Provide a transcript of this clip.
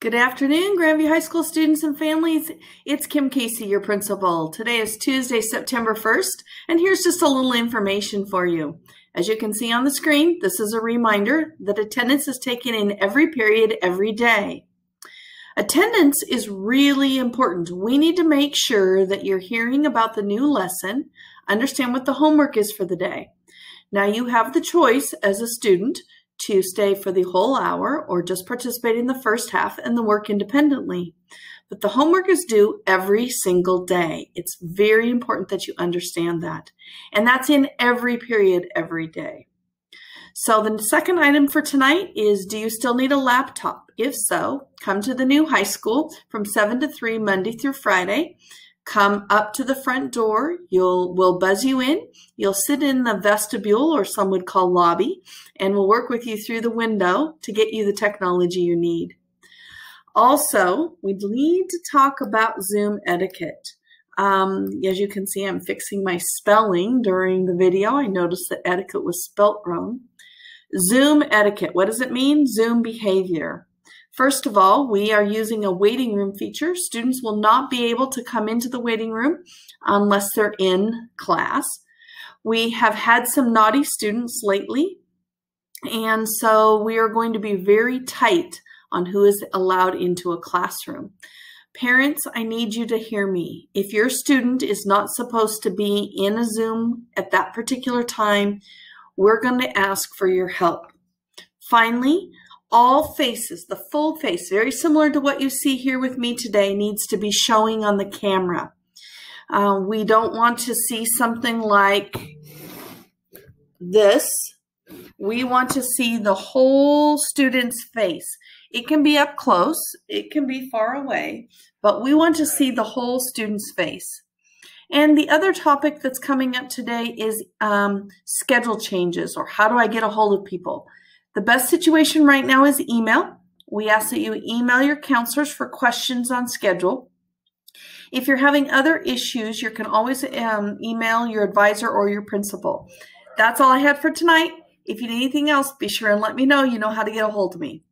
Good afternoon, Grandview High School students and families. It's Kim Casey, your principal. Today is Tuesday, September 1st, and here's just a little information for you. As you can see on the screen, this is a reminder that attendance is taken in every period, every day. Attendance is really important. We need to make sure that you're hearing about the new lesson, understand what the homework is for the day. Now you have the choice as a student to stay for the whole hour or just participate in the first half and then work independently. But the homework is due every single day. It's very important that you understand that. And that's in every period, every day. So the second item for tonight is do you still need a laptop? If so, come to the new high school from 7 to 3 Monday through Friday come up to the front door. You'll we'll buzz you in. You'll sit in the vestibule or some would call lobby, and we'll work with you through the window to get you the technology you need. Also, we need to talk about Zoom etiquette. Um, as you can see, I'm fixing my spelling during the video. I noticed that etiquette was spelt wrong. Zoom etiquette, what does it mean? Zoom behavior. First of all, we are using a waiting room feature. Students will not be able to come into the waiting room unless they're in class. We have had some naughty students lately, and so we are going to be very tight on who is allowed into a classroom. Parents, I need you to hear me. If your student is not supposed to be in a Zoom at that particular time, we're going to ask for your help. Finally, all faces, the full face, very similar to what you see here with me today, needs to be showing on the camera. Uh, we don't want to see something like this. We want to see the whole student's face. It can be up close, it can be far away, but we want to see the whole student's face. And the other topic that's coming up today is um, schedule changes or how do I get a hold of people. The best situation right now is email. We ask that you email your counselors for questions on schedule. If you're having other issues, you can always um, email your advisor or your principal. That's all I had for tonight. If you need anything else, be sure and let me know. You know how to get a hold of me.